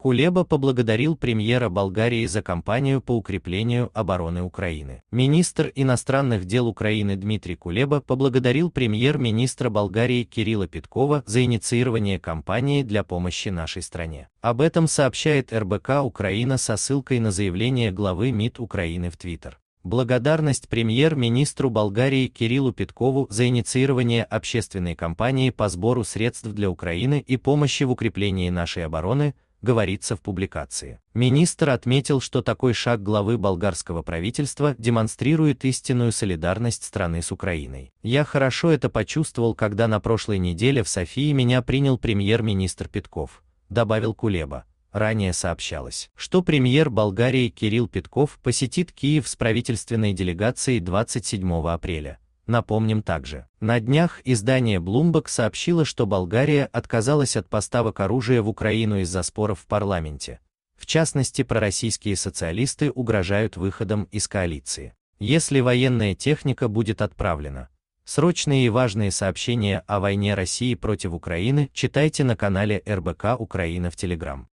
Кулеба поблагодарил премьера Болгарии за кампанию по укреплению обороны Украины. Министр иностранных дел Украины Дмитрий Кулеба поблагодарил премьер-министра Болгарии Кирилла Петкова за инициирование кампании для помощи нашей стране. Об этом сообщает РБК Украина со ссылкой на заявление главы МИД Украины в Твиттер благодарность премьер-министру Болгарии Кириллу Петкову за инициирование общественной кампании по сбору средств для Украины и помощи в укреплении нашей обороны, говорится в публикации. Министр отметил, что такой шаг главы болгарского правительства демонстрирует истинную солидарность страны с Украиной. Я хорошо это почувствовал, когда на прошлой неделе в Софии меня принял премьер-министр Петков, добавил Кулеба. Ранее сообщалось, что премьер Болгарии Кирилл Петков посетит Киев с правительственной делегацией 27 апреля. Напомним также, на днях издание Bloomberg сообщило, что Болгария отказалась от поставок оружия в Украину из-за споров в парламенте. В частности, пророссийские социалисты угрожают выходом из коалиции. Если военная техника будет отправлена. Срочные и важные сообщения о войне России против Украины читайте на канале РБК Украина в Телеграм.